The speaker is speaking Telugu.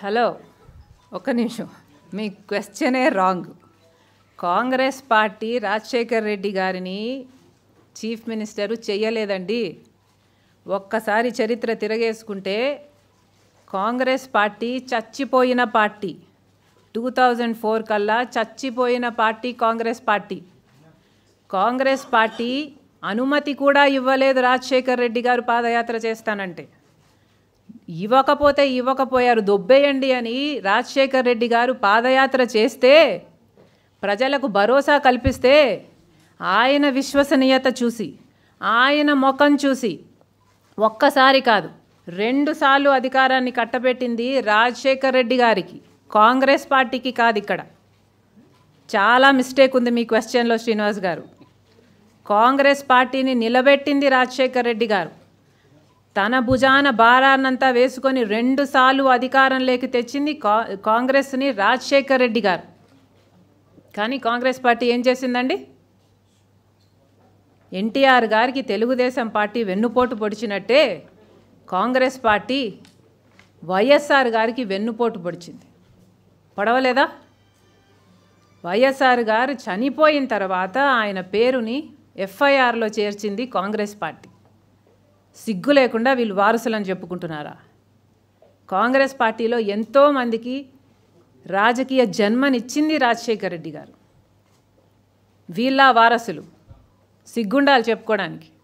హలో ఒక్క నిమిషం మీ క్వశ్చనే రాంగ్ కాంగ్రెస్ పార్టీ రాజశేఖర్ రెడ్డి గారిని చీఫ్ మినిస్టరు చెయ్యలేదండి ఒక్కసారి చరిత్ర తిరగేసుకుంటే కాంగ్రెస్ పార్టీ చచ్చిపోయిన పార్టీ టూ థౌజండ్ ఫోర్ కల్లా చచ్చిపోయిన party Congress party Congress party అనుమతి కూడా ఇవ్వలేదు రాజశేఖర్ రెడ్డి గారు పాదయాత్ర చేస్తానంటే ఇవ్వకపోతే ఇవ్వకపోయారు దొబ్బేయండి అని రాజశేఖర్ రెడ్డి గారు పాదయాత్ర చేస్తే ప్రజలకు భరోసా కల్పిస్తే ఆయన విశ్వసనీయత చూసి ఆయన ముఖం చూసి ఒక్కసారి కాదు రెండుసార్లు అధికారాన్ని కట్టబెట్టింది రాజశేఖర్ రెడ్డి గారికి కాంగ్రెస్ పార్టీకి కాదు ఇక్కడ చాలా మిస్టేక్ ఉంది మీ క్వశ్చన్లో శ్రీనివాస్ గారు కాంగ్రెస్ పార్టీని నిలబెట్టింది రాజశేఖర్ రెడ్డి గారు తన భుజాన భారాన్నంతా వేసుకొని రెండుసార్లు లేక తెచ్చింది కా కాంగ్రెస్ని రాజశేఖర్ రెడ్డి గారు కానీ కాంగ్రెస్ పార్టీ ఏం చేసిందండి ఎన్టీఆర్ గారికి తెలుగుదేశం పార్టీ వెన్నుపోటు పొడిచినట్టే కాంగ్రెస్ పార్టీ వైఎస్ఆర్ గారికి వెన్నుపోటు పొడిచింది పొడవలేదా వైఎస్ఆర్ గారు చనిపోయిన తర్వాత ఆయన పేరుని ఎఫ్ఐఆర్లో చేర్చింది కాంగ్రెస్ పార్టీ సిగ్గు లేకుండా వీళ్ళు వారసులని చెప్పుకుంటున్నారా కాంగ్రెస్ పార్టీలో ఎంతోమందికి రాజకీయ జన్మనిచ్చింది రాజశేఖర రెడ్డి గారు వీళ్ళ వారసులు సిగ్గుండాలు చెప్పుకోవడానికి